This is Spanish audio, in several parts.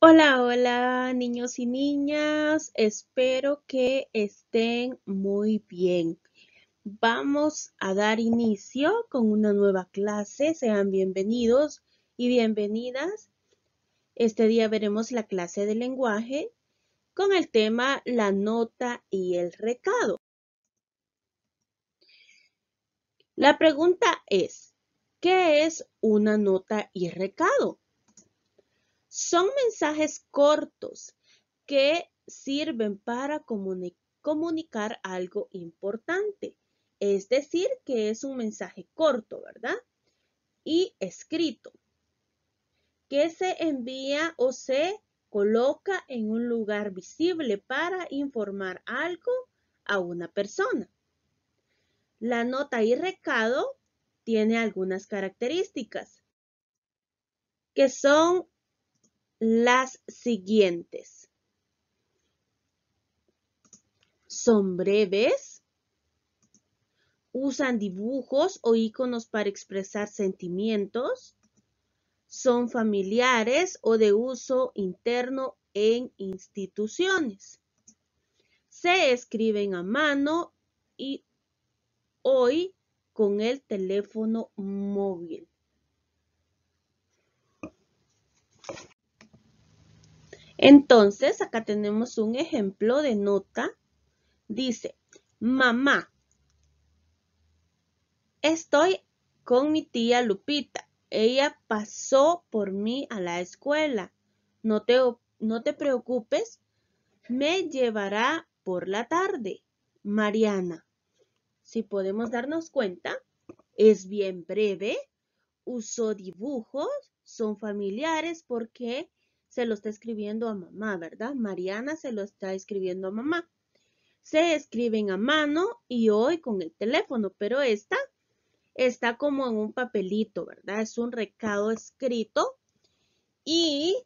Hola, hola niños y niñas, espero que estén muy bien. Vamos a dar inicio con una nueva clase, sean bienvenidos y bienvenidas. Este día veremos la clase de lenguaje con el tema la nota y el recado. La pregunta es, ¿qué es una nota y recado? Son mensajes cortos que sirven para comunicar algo importante. Es decir, que es un mensaje corto, ¿verdad? Y escrito, que se envía o se coloca en un lugar visible para informar algo a una persona. La nota y recado tiene algunas características que son las siguientes. Son breves, usan dibujos o iconos para expresar sentimientos, son familiares o de uso interno en instituciones. Se escriben a mano y hoy con el teléfono móvil. Entonces, acá tenemos un ejemplo de nota. Dice, mamá, estoy con mi tía Lupita. Ella pasó por mí a la escuela. No te, no te preocupes, me llevará por la tarde. Mariana, si podemos darnos cuenta, es bien breve. Usó dibujos, son familiares porque se lo está escribiendo a mamá, ¿verdad? Mariana se lo está escribiendo a mamá. Se escriben a mano y hoy con el teléfono, pero esta está como en un papelito, ¿verdad? Es un recado escrito y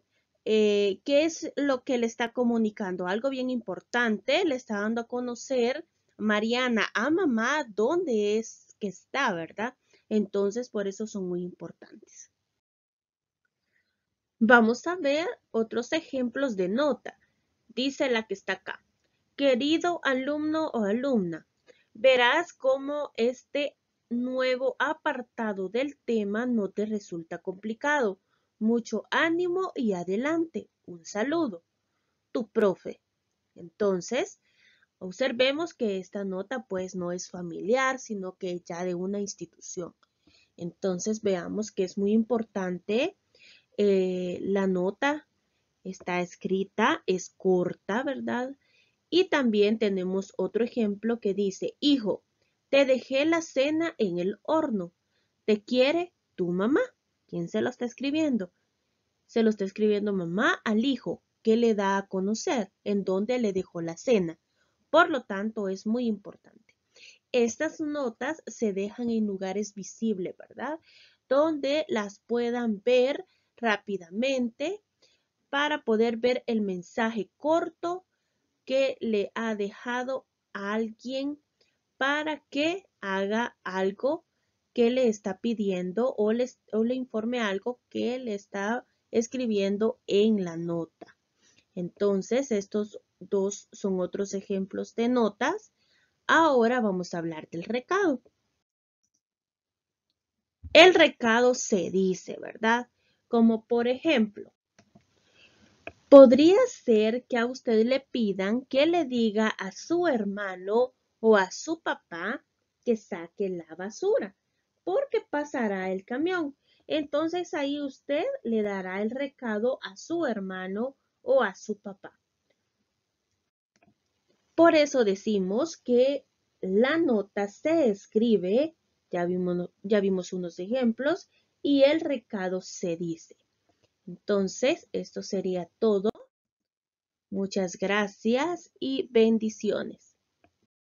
eh, qué es lo que le está comunicando. Algo bien importante, le está dando a conocer Mariana a ah, mamá dónde es que está, ¿verdad? Entonces, por eso son muy importantes. Vamos a ver otros ejemplos de nota. Dice la que está acá. Querido alumno o alumna, verás cómo este nuevo apartado del tema no te resulta complicado. Mucho ánimo y adelante. Un saludo. Tu profe. Entonces, observemos que esta nota pues no es familiar, sino que ya de una institución. Entonces veamos que es muy importante eh, la nota está escrita, es corta, ¿verdad? Y también tenemos otro ejemplo que dice, hijo, te dejé la cena en el horno, te quiere tu mamá. ¿Quién se lo está escribiendo? Se lo está escribiendo mamá al hijo, que le da a conocer en dónde le dejó la cena. Por lo tanto, es muy importante. Estas notas se dejan en lugares visibles, ¿verdad? Donde las puedan ver rápidamente para poder ver el mensaje corto que le ha dejado a alguien para que haga algo que le está pidiendo o le, o le informe algo que le está escribiendo en la nota. Entonces, estos dos son otros ejemplos de notas. Ahora vamos a hablar del recado. El recado se dice, ¿verdad? como por ejemplo, podría ser que a usted le pidan que le diga a su hermano o a su papá que saque la basura, porque pasará el camión. Entonces ahí usted le dará el recado a su hermano o a su papá. Por eso decimos que la nota se escribe, ya vimos, ya vimos unos ejemplos, y el recado se dice. Entonces, esto sería todo. Muchas gracias y bendiciones.